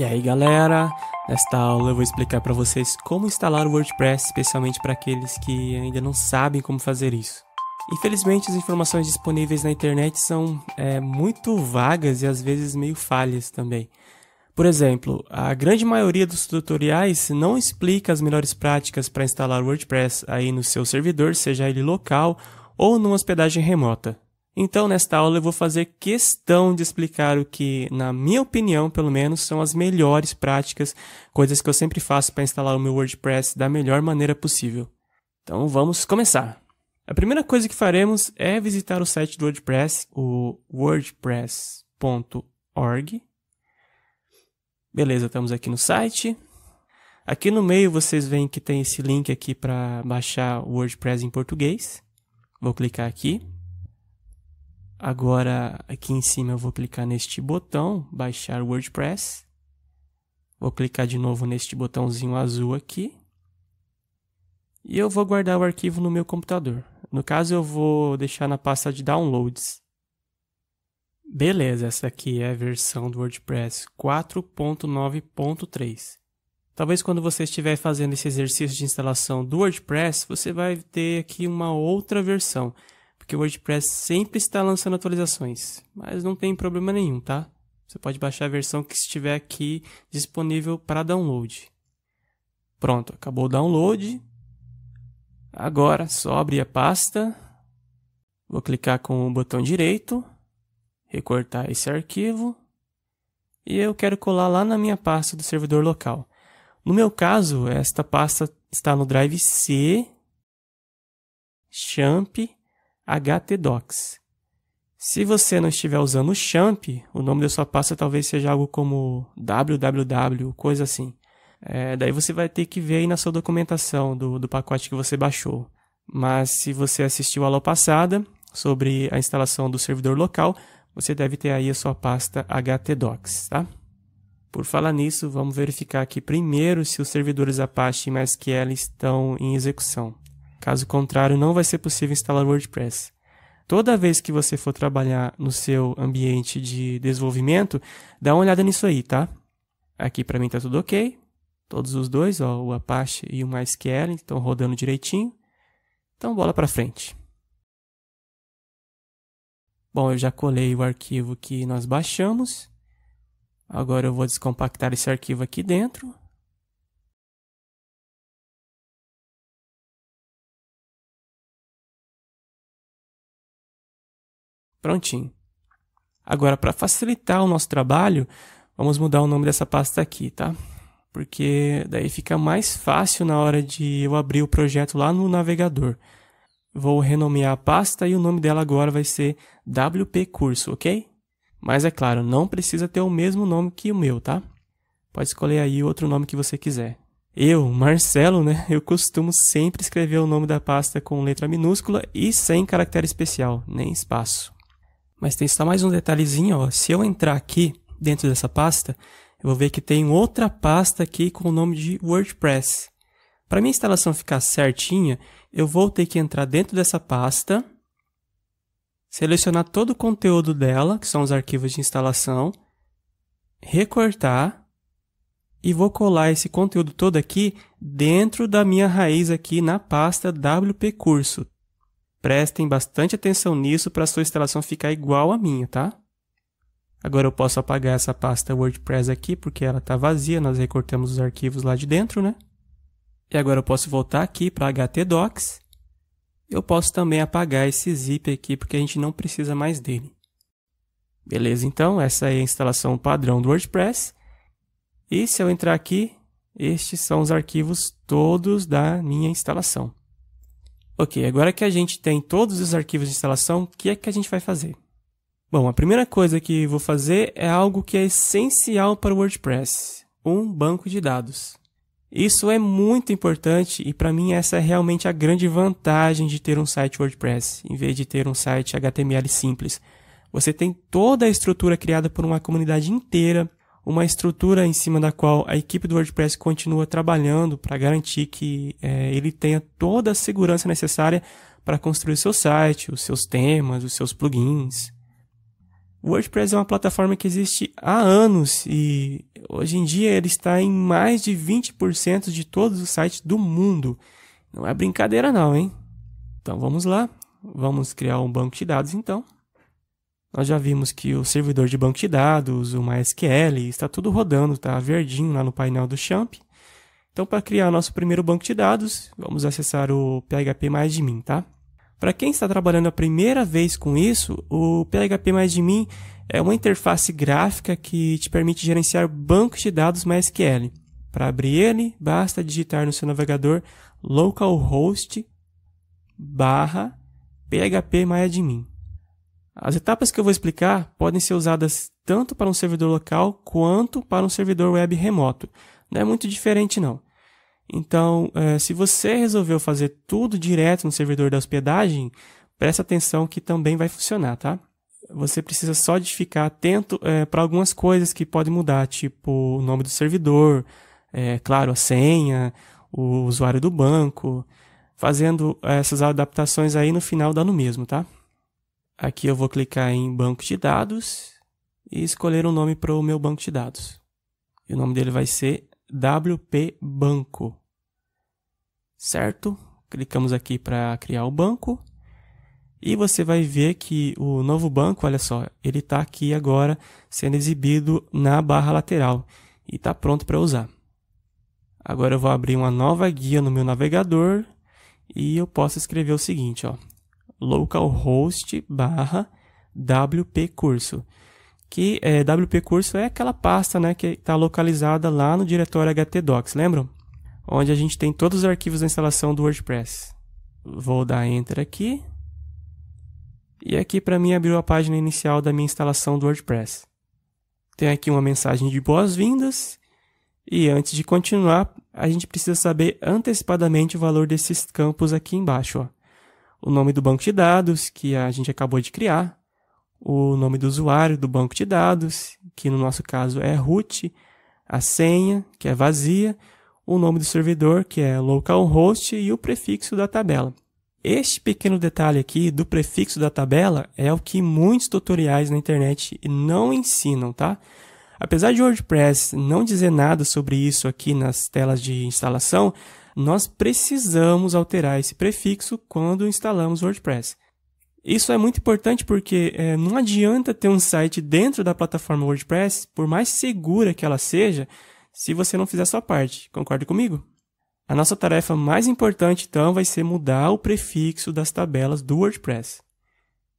E aí galera, nesta aula eu vou explicar para vocês como instalar o WordPress, especialmente para aqueles que ainda não sabem como fazer isso. Infelizmente as informações disponíveis na internet são é, muito vagas e às vezes meio falhas também. Por exemplo, a grande maioria dos tutoriais não explica as melhores práticas para instalar o WordPress aí no seu servidor, seja ele local ou numa hospedagem remota. Então, nesta aula, eu vou fazer questão de explicar o que, na minha opinião, pelo menos, são as melhores práticas, coisas que eu sempre faço para instalar o meu WordPress da melhor maneira possível. Então, vamos começar! A primeira coisa que faremos é visitar o site do WordPress, o wordpress.org. Beleza, estamos aqui no site. Aqui no meio vocês veem que tem esse link aqui para baixar o WordPress em português. Vou clicar aqui. Agora, aqui em cima eu vou clicar neste botão, baixar WordPress. Vou clicar de novo neste botãozinho azul aqui. E eu vou guardar o arquivo no meu computador. No caso, eu vou deixar na pasta de downloads. Beleza, essa aqui é a versão do WordPress 4.9.3. Talvez quando você estiver fazendo esse exercício de instalação do WordPress, você vai ter aqui uma outra versão porque o WordPress sempre está lançando atualizações, mas não tem problema nenhum, tá? Você pode baixar a versão que estiver aqui disponível para download. Pronto, acabou o download. Agora só abrir a pasta. Vou clicar com o botão direito, recortar esse arquivo e eu quero colar lá na minha pasta do servidor local. No meu caso, esta pasta está no drive C, champ htdocs. Se você não estiver usando o champ, o nome da sua pasta talvez seja algo como www, coisa assim. É, daí você vai ter que ver aí na sua documentação do, do pacote que você baixou. Mas se você assistiu a aula passada sobre a instalação do servidor local, você deve ter aí a sua pasta htdocs, tá? Por falar nisso, vamos verificar aqui primeiro se os servidores Apache e MySQL estão em execução. Caso contrário, não vai ser possível instalar o WordPress. Toda vez que você for trabalhar no seu ambiente de desenvolvimento, dá uma olhada nisso aí, tá? Aqui para mim está tudo ok. Todos os dois, ó, o Apache e o MySQL, estão rodando direitinho. Então, bola para frente. Bom, eu já colei o arquivo que nós baixamos. Agora eu vou descompactar esse arquivo aqui dentro. Prontinho. Agora, para facilitar o nosso trabalho, vamos mudar o nome dessa pasta aqui, tá? Porque daí fica mais fácil na hora de eu abrir o projeto lá no navegador. Vou renomear a pasta e o nome dela agora vai ser WP Curso, ok? Mas é claro, não precisa ter o mesmo nome que o meu, tá? Pode escolher aí outro nome que você quiser. Eu, Marcelo, né? Eu costumo sempre escrever o nome da pasta com letra minúscula e sem caractere especial, nem espaço. Mas tem só mais um detalhezinho, ó. Se eu entrar aqui dentro dessa pasta, eu vou ver que tem outra pasta aqui com o nome de WordPress. Para minha instalação ficar certinha, eu vou ter que entrar dentro dessa pasta, selecionar todo o conteúdo dela, que são os arquivos de instalação, recortar e vou colar esse conteúdo todo aqui dentro da minha raiz aqui na pasta WP Curso. Prestem bastante atenção nisso para a sua instalação ficar igual à minha, tá? Agora eu posso apagar essa pasta WordPress aqui, porque ela está vazia, nós recortamos os arquivos lá de dentro, né? E agora eu posso voltar aqui para htdocs. Eu posso também apagar esse zip aqui, porque a gente não precisa mais dele. Beleza, então essa é a instalação padrão do WordPress. E se eu entrar aqui, estes são os arquivos todos da minha instalação. Ok, agora que a gente tem todos os arquivos de instalação, o que é que a gente vai fazer? Bom, a primeira coisa que vou fazer é algo que é essencial para o WordPress, um banco de dados. Isso é muito importante e para mim essa é realmente a grande vantagem de ter um site WordPress, em vez de ter um site HTML simples. Você tem toda a estrutura criada por uma comunidade inteira, uma estrutura em cima da qual a equipe do WordPress continua trabalhando para garantir que é, ele tenha toda a segurança necessária para construir seu site, os seus temas, os seus plugins. O WordPress é uma plataforma que existe há anos e hoje em dia ele está em mais de 20% de todos os sites do mundo. Não é brincadeira não, hein? Então vamos lá, vamos criar um banco de dados então. Nós já vimos que o servidor de banco de dados, o MySQL, está tudo rodando, está verdinho lá no painel do Champ. Então, para criar nosso primeiro banco de dados, vamos acessar o PHP mais de mim, tá? Para quem está trabalhando a primeira vez com isso, o PHP mais de mim é uma interface gráfica que te permite gerenciar bancos de dados MySQL. Para abrir ele, basta digitar no seu navegador localhost barra phpMyAdmin. As etapas que eu vou explicar podem ser usadas tanto para um servidor local quanto para um servidor web remoto. Não é muito diferente, não. Então, é, se você resolveu fazer tudo direto no servidor da hospedagem, preste atenção que também vai funcionar, tá? Você precisa só de ficar atento é, para algumas coisas que podem mudar, tipo o nome do servidor, é, claro, a senha, o usuário do banco. Fazendo essas adaptações aí no final dá no mesmo, tá? Aqui eu vou clicar em banco de dados e escolher um nome para o meu banco de dados. E o nome dele vai ser WP Banco. Certo? Clicamos aqui para criar o banco. E você vai ver que o novo banco, olha só, ele está aqui agora sendo exibido na barra lateral e está pronto para usar. Agora eu vou abrir uma nova guia no meu navegador e eu posso escrever o seguinte, ó, localhost barra wpcurso. Que é, wpcurso é aquela pasta né, que está localizada lá no diretório htdocs, lembram? Onde a gente tem todos os arquivos da instalação do WordPress. Vou dar Enter aqui. E aqui para mim abriu a página inicial da minha instalação do WordPress. Tem aqui uma mensagem de boas-vindas. E antes de continuar, a gente precisa saber antecipadamente o valor desses campos aqui embaixo. Ó o nome do banco de dados que a gente acabou de criar, o nome do usuário do banco de dados, que no nosso caso é root, a senha, que é vazia, o nome do servidor, que é localhost, e o prefixo da tabela. Este pequeno detalhe aqui do prefixo da tabela é o que muitos tutoriais na internet não ensinam, tá? Apesar de WordPress não dizer nada sobre isso aqui nas telas de instalação, nós precisamos alterar esse prefixo quando instalamos WordPress. Isso é muito importante porque é, não adianta ter um site dentro da plataforma WordPress, por mais segura que ela seja, se você não fizer a sua parte. Concorda comigo? A nossa tarefa mais importante, então, vai ser mudar o prefixo das tabelas do WordPress.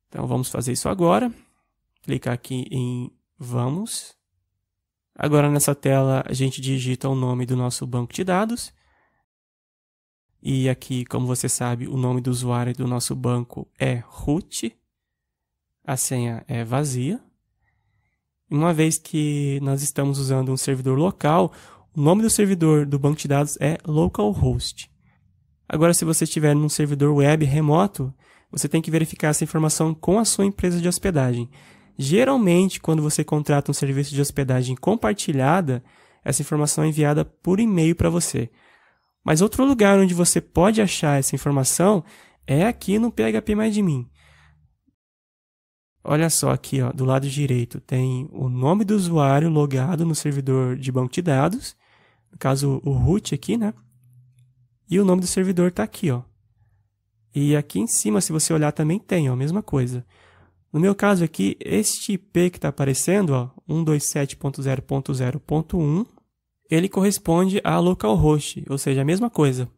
Então, vamos fazer isso agora. Clicar aqui em Vamos. Agora, nessa tela, a gente digita o nome do nosso banco de dados. E aqui, como você sabe, o nome do usuário do nosso banco é root, a senha é vazia. Uma vez que nós estamos usando um servidor local, o nome do servidor do banco de dados é localhost. Agora, se você estiver num servidor web remoto, você tem que verificar essa informação com a sua empresa de hospedagem. Geralmente, quando você contrata um serviço de hospedagem compartilhada, essa informação é enviada por e-mail para você. Mas outro lugar onde você pode achar essa informação é aqui no PHP Mais de Mim. Olha só aqui, ó, do lado direito tem o nome do usuário logado no servidor de banco de dados, no caso o root aqui, né? E o nome do servidor está aqui, ó. E aqui em cima, se você olhar, também tem, ó, a mesma coisa. No meu caso aqui, este IP que está aparecendo, ó, 127.0.0.1, ele corresponde a localhost, ou seja, a mesma coisa.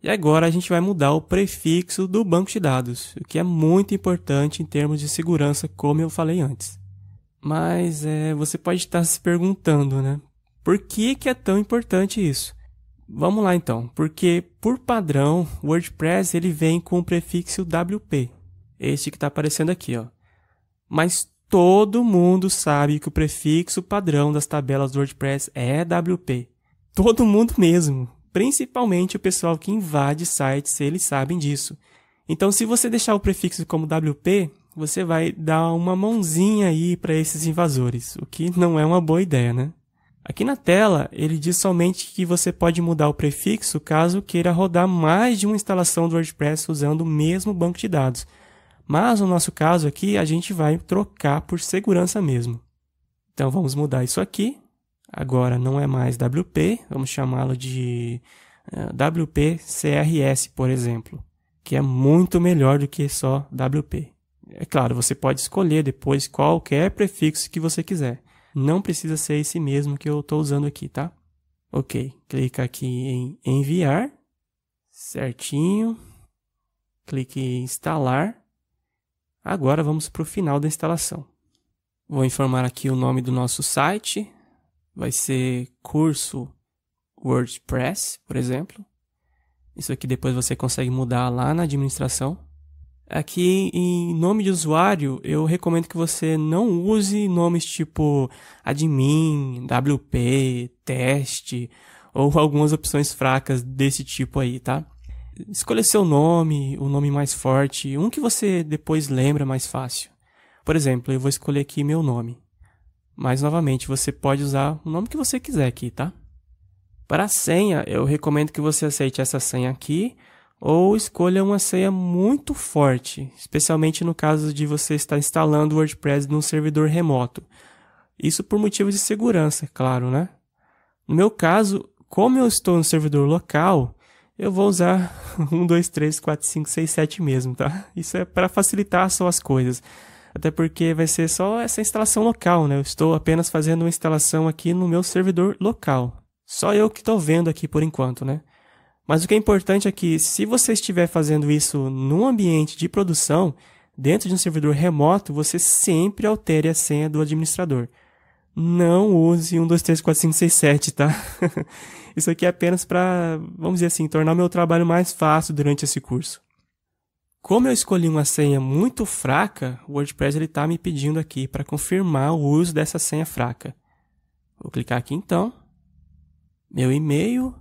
E agora a gente vai mudar o prefixo do banco de dados, o que é muito importante em termos de segurança, como eu falei antes. Mas é, você pode estar se perguntando, né? Por que, que é tão importante isso? Vamos lá então, porque por padrão, o WordPress ele vem com o prefixo WP, este que está aparecendo aqui, ó. Mas Todo mundo sabe que o prefixo padrão das tabelas do WordPress é WP. Todo mundo mesmo, principalmente o pessoal que invade sites, eles sabem disso. Então, se você deixar o prefixo como WP, você vai dar uma mãozinha aí para esses invasores, o que não é uma boa ideia, né? Aqui na tela, ele diz somente que você pode mudar o prefixo caso queira rodar mais de uma instalação do WordPress usando o mesmo banco de dados. Mas no nosso caso aqui, a gente vai trocar por segurança mesmo. Então vamos mudar isso aqui. Agora não é mais WP, vamos chamá-lo de eh, WP-CRS, por exemplo, que é muito melhor do que só WP. É claro, você pode escolher depois qualquer prefixo que você quiser. Não precisa ser esse mesmo que eu estou usando aqui, tá? Ok, clica aqui em enviar, certinho, clique em instalar Agora vamos para o final da instalação. Vou informar aqui o nome do nosso site. Vai ser curso WordPress, por exemplo. Isso aqui depois você consegue mudar lá na administração. Aqui em nome de usuário, eu recomendo que você não use nomes tipo admin, WP, teste ou algumas opções fracas desse tipo aí, tá? Escolha seu nome, o um nome mais forte, um que você depois lembra mais fácil. Por exemplo, eu vou escolher aqui meu nome. Mas novamente, você pode usar o nome que você quiser aqui, tá? Para a senha, eu recomendo que você aceite essa senha aqui ou escolha uma senha muito forte, especialmente no caso de você estar instalando o WordPress num servidor remoto. Isso por motivos de segurança, claro, né? No meu caso, como eu estou no servidor local, eu vou usar 1, 2, 3, 4, 5, 6, 7 mesmo, tá? Isso é para facilitar só as coisas. Até porque vai ser só essa instalação local, né? Eu estou apenas fazendo uma instalação aqui no meu servidor local. Só eu que estou vendo aqui por enquanto, né? Mas o que é importante é que se você estiver fazendo isso num ambiente de produção, dentro de um servidor remoto, você sempre altere a senha do administrador não use 1, 2, 3, 4, 5, 6, 7, tá? Isso aqui é apenas para, vamos dizer assim, tornar o meu trabalho mais fácil durante esse curso. Como eu escolhi uma senha muito fraca, o WordPress está me pedindo aqui para confirmar o uso dessa senha fraca. Vou clicar aqui então, meu e-mail,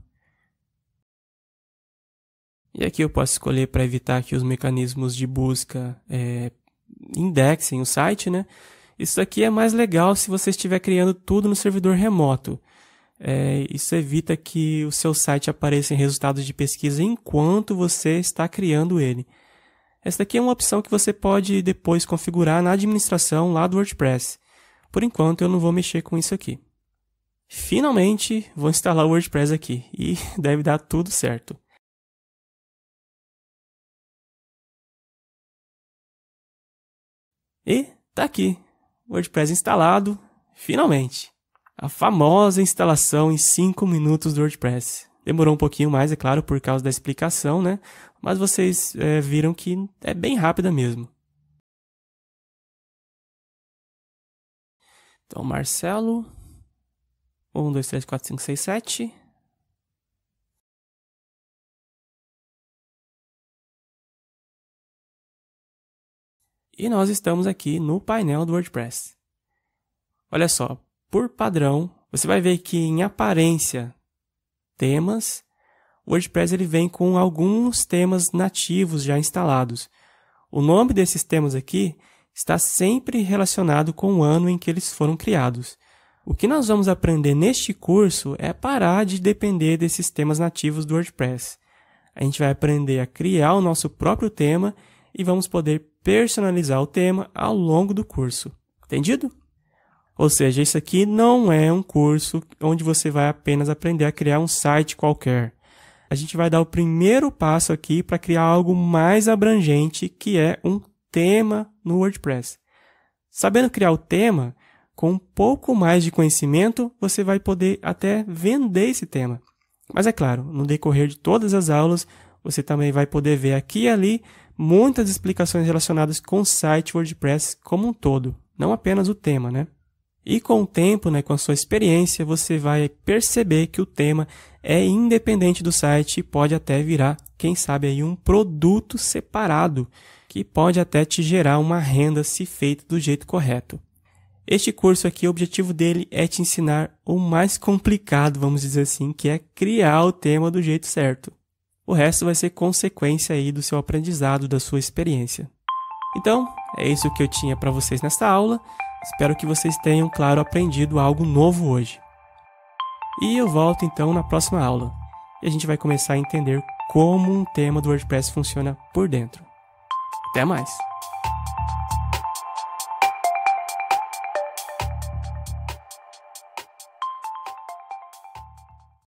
e aqui eu posso escolher para evitar que os mecanismos de busca é, indexem o site, né? Isso aqui é mais legal se você estiver criando tudo no servidor remoto. É, isso evita que o seu site apareça em resultados de pesquisa enquanto você está criando ele. Essa aqui é uma opção que você pode depois configurar na administração lá do WordPress. Por enquanto eu não vou mexer com isso aqui. Finalmente vou instalar o WordPress aqui e deve dar tudo certo. E tá aqui. WordPress instalado, finalmente. A famosa instalação em 5 minutos do WordPress. Demorou um pouquinho mais, é claro, por causa da explicação, né? Mas vocês é, viram que é bem rápida mesmo. Então, Marcelo. 1, 2, 3, 4, 5, 6, 7. e nós estamos aqui no painel do WordPress. Olha só, por padrão, você vai ver que em aparência, temas, o WordPress ele vem com alguns temas nativos já instalados. O nome desses temas aqui está sempre relacionado com o ano em que eles foram criados. O que nós vamos aprender neste curso é parar de depender desses temas nativos do WordPress. A gente vai aprender a criar o nosso próprio tema e vamos poder personalizar o tema ao longo do curso. Entendido? Ou seja, isso aqui não é um curso onde você vai apenas aprender a criar um site qualquer. A gente vai dar o primeiro passo aqui para criar algo mais abrangente, que é um tema no WordPress. Sabendo criar o tema, com um pouco mais de conhecimento, você vai poder até vender esse tema. Mas é claro, no decorrer de todas as aulas, você também vai poder ver aqui e ali muitas explicações relacionadas com o site WordPress como um todo, não apenas o tema, né? E com o tempo, né, com a sua experiência, você vai perceber que o tema é independente do site e pode até virar, quem sabe aí um produto separado, que pode até te gerar uma renda se feito do jeito correto. Este curso aqui, o objetivo dele é te ensinar o mais complicado, vamos dizer assim, que é criar o tema do jeito certo. O resto vai ser consequência aí do seu aprendizado, da sua experiência. Então, é isso que eu tinha para vocês nesta aula. Espero que vocês tenham, claro, aprendido algo novo hoje. E eu volto então na próxima aula. E a gente vai começar a entender como um tema do WordPress funciona por dentro. Até mais!